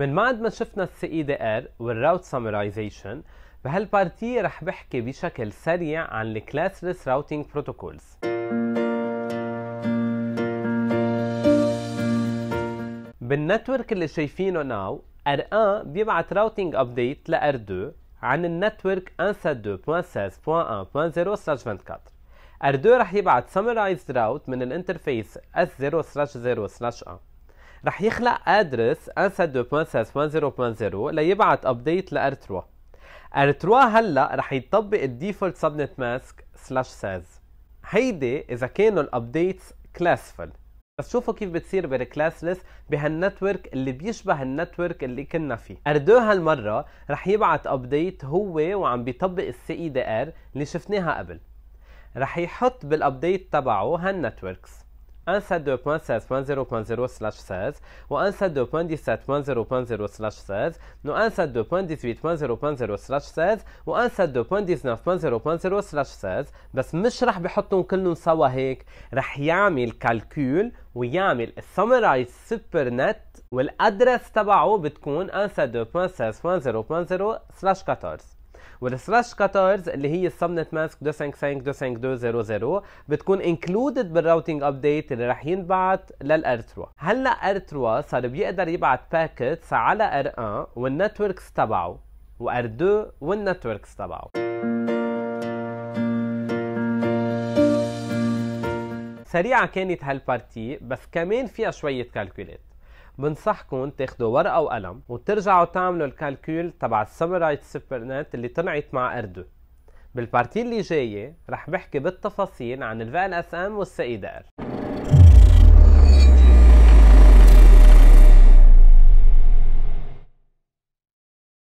من بعد ما شفنا ال CEDR دي ار والراوت سامرايزيشن بهالبارتي رح بحكي بشكل سريع عن الكلاسلس راوتينج بروتوكولز بالنتورك اللي شايفينه ناو ار 1 بيبعت راوتينج ابديت r 2 عن النتورك 172.16.1.0/24 ار 2 رح يبعت سامرايزد راوت من الانترفيس s 0 0 1 رح يخلق ادرس ansat2.6.0.0 ليبعت ابديت لارتروا ارتروا هلا رح يطبق الديفولت سبنت ماسك سلاش ساز هيدي اذا كانوا الابديتس كلاسفل بس شوفوا كيف بتصير بالكلاسلس بهالنتورك اللي بيشبه النتورك اللي كنا فيه اردو هالمره رح يبعت ابديت هو وعم بيطبق السي اي دي ار اللي شفناها قبل رح يحط بالابديت تبعه هالنتوركس 172.16.0.0 16 و 11700 16 و 11800 16 و 11900 16 بس مش رح بحطهم كلهم سوا هيك رح يعمل كالكول ويعمل السمرايز سوبر نت والادرس تبعه بتكون 172.16.0.0 14 والسلاش كاترز اللي هي السبنت ماسك دو سانك سانك دو سانك دو زيرو زيرو بتكون انكلودد بالراوتينج ابديت اللي رح ينبعت للارتروا هلا ارتروا صار بيقدر يبعت باكتس على ار 1 والنتوركس تبعه وار 2 والنتوركس تبعه سريعة كانت هالبارتي بس كمان فيها شوية كالكولات بنصحكم تاخدوا ورقه وقلم وترجعوا تعملوا الكالكول تبع السمرايت سوبر نت اللي طلعت مع اردو بالبارتي اللي جايه رح بحكي بالتفاصيل عن الفي ال اس ام والسي دار